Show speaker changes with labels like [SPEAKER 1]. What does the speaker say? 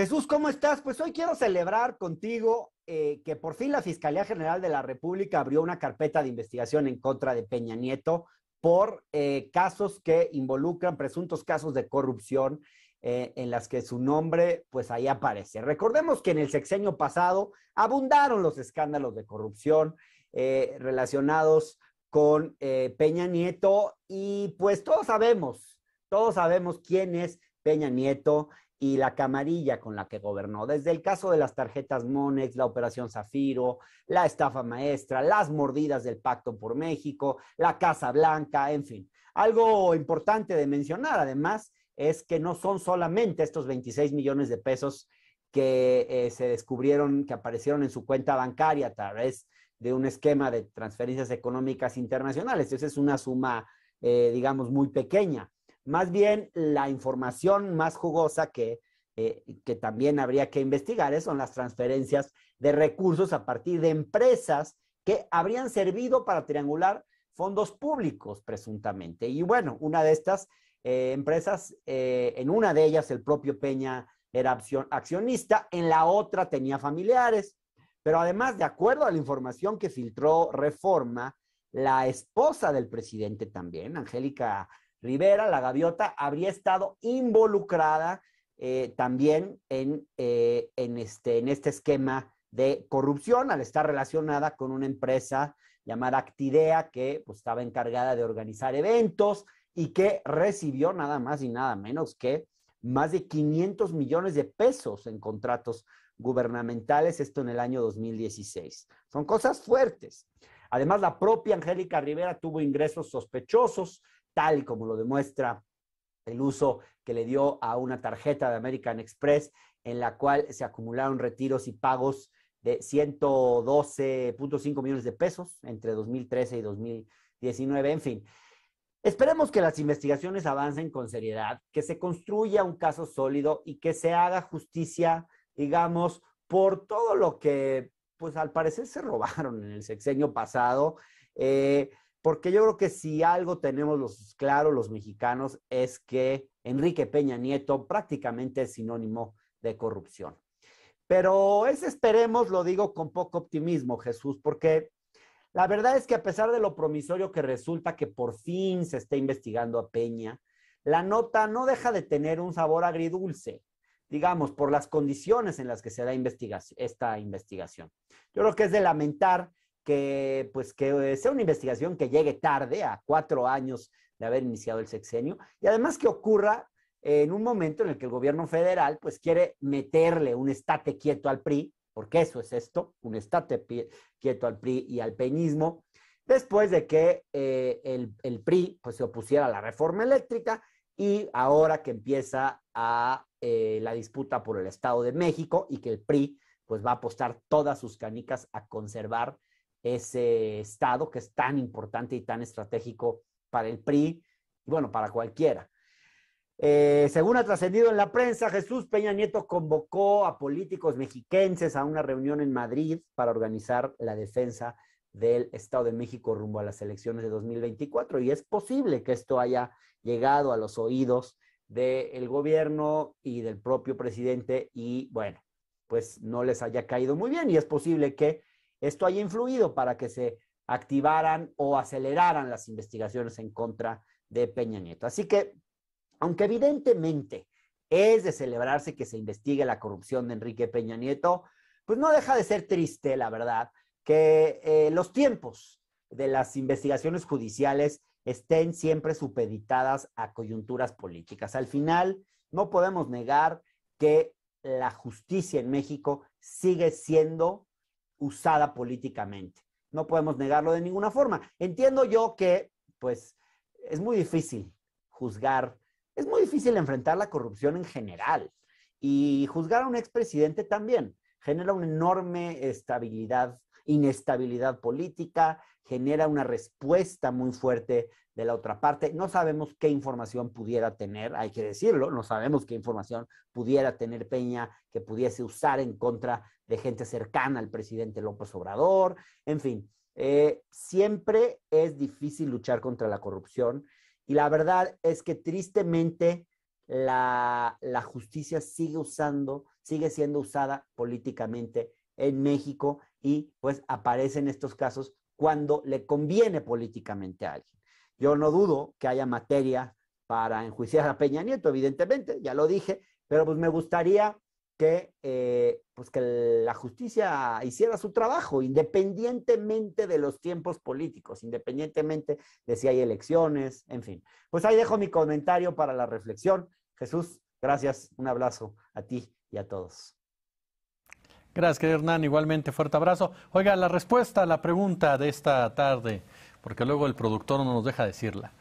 [SPEAKER 1] Jesús, ¿cómo estás? Pues hoy quiero celebrar contigo eh, que por fin la Fiscalía General de la República abrió una carpeta de investigación en contra de Peña Nieto por eh, casos que involucran presuntos casos de corrupción eh, en las que su nombre pues ahí aparece. Recordemos que en el sexenio pasado abundaron los escándalos de corrupción relacionados con Peña Nieto y pues todos sabemos, todos sabemos quién es Peña Nieto y la camarilla con la que gobernó, desde el caso de las tarjetas Monex, la operación Zafiro, la estafa maestra, las mordidas del Pacto por México, la Casa Blanca, en fin. Algo importante de mencionar, además, es que no son solamente estos 26 millones de pesos que eh, se descubrieron, que aparecieron en su cuenta bancaria a través de un esquema de transferencias económicas internacionales. Esa es una suma, eh, digamos, muy pequeña. Más bien, la información más jugosa que, eh, también habría que investigar son las transferencias de recursos a partir de empresas que habrían servido para triangular fondos públicos, presuntamente. Y bueno, una de estas eh, empresas, eh, en una de ellas el propio Peña era accionista, en la otra tenía familiares. Pero además, de acuerdo a la información que filtró Reforma, la esposa del presidente también, Angélica Rivera, la gaviota, habría estado involucrada eh, también eh, en, este, en este esquema de corrupción al estar relacionada con una empresa llamada Actidea que pues, estaba encargada de organizar eventos y que recibió nada más y nada menos que más de 500 millones de pesos en contratos gubernamentales, esto en el año 2016. Son cosas fuertes. Además, la propia Angélica Rivera tuvo ingresos sospechosos tal como lo demuestra el uso que le dio a una tarjeta de American Express en la cual se acumularon retiros y pagos de 112.5 millones de pesos entre 2013 y 2019, en fin. Esperemos que las investigaciones avancen con seriedad, que se construya un caso sólido y que se haga justicia, digamos, por todo lo que, pues al parecer se robaron en el sexenio pasado. Eh, porque yo creo que si algo tenemos los claro los mexicanos es que Enrique Peña Nieto prácticamente es sinónimo de corrupción. Pero es esperemos, lo digo con poco optimismo, Jesús, porque la verdad es que a pesar de lo promisorio que resulta que por fin se está investigando a Peña, la nota no deja de tener un sabor agridulce, digamos, por las condiciones en las que se da esta investigación. Yo creo que es de lamentar que, pues, que sea una investigación que llegue tarde, a cuatro años de haber iniciado el sexenio, y además que ocurra en un momento en el que el gobierno federal pues quiere meterle un estate quieto al PRI, porque eso es esto, un estate quieto al PRI y al peñismo, después de que eh, el, PRI pues, se opusiera a la reforma eléctrica y ahora que empieza a eh, la disputa por el Estado de México y que el PRI pues va a apostar todas sus canicas a conservar ese estado que es tan importante y tan estratégico para el PRI y bueno, para cualquiera. Eh, según ha trascendido en la prensa, Jesús Peña Nieto convocó a políticos mexiquenses a una reunión en Madrid para organizar la defensa del Estado de México rumbo a las elecciones de 2024. Y es posible que esto haya llegado a los oídos del gobierno y del propio presidente y bueno, pues no les haya caído muy bien y es posible que esto haya influido para que se activaran o aceleraran las investigaciones en contra de Peña Nieto. Así que, aunque evidentemente es de celebrarse que se investigue la corrupción de Enrique Peña Nieto, pues no deja de ser triste, la verdad, que eh, los tiempos de las investigaciones judiciales estén siempre supeditadas a coyunturas políticas. Al final, no podemos negar que la justicia en México sigue siendo usada políticamente. No podemos negarlo de ninguna forma. Entiendo yo que, pues, es muy difícil juzgar, es muy difícil enfrentar la corrupción en general y juzgar a un expresidente también genera una enorme estabilidad inestabilidad política, genera una respuesta muy fuerte de la otra parte. No sabemos qué información pudiera tener, hay que decirlo, no sabemos qué información pudiera tener Peña que pudiese usar en contra de gente cercana al presidente López Obrador. En fin, eh, siempre es difícil luchar contra la corrupción y la verdad es que tristemente la, la justicia sigue usando, sigue siendo usada políticamente en México y pues aparecen estos casos cuando le conviene políticamente a alguien. Yo no dudo que haya materia para enjuiciar a Peña Nieto, evidentemente, ya lo dije, pero pues me gustaría que, eh, pues que la justicia hiciera su trabajo, independientemente de los tiempos políticos, independientemente de si hay elecciones, en fin. Pues ahí dejo mi comentario para la reflexión. Jesús, gracias, un abrazo a ti y a todos. Gracias, querido Hernán. Igualmente, fuerte abrazo. Oiga, la respuesta a la pregunta de esta tarde, porque luego el productor no nos deja decirla.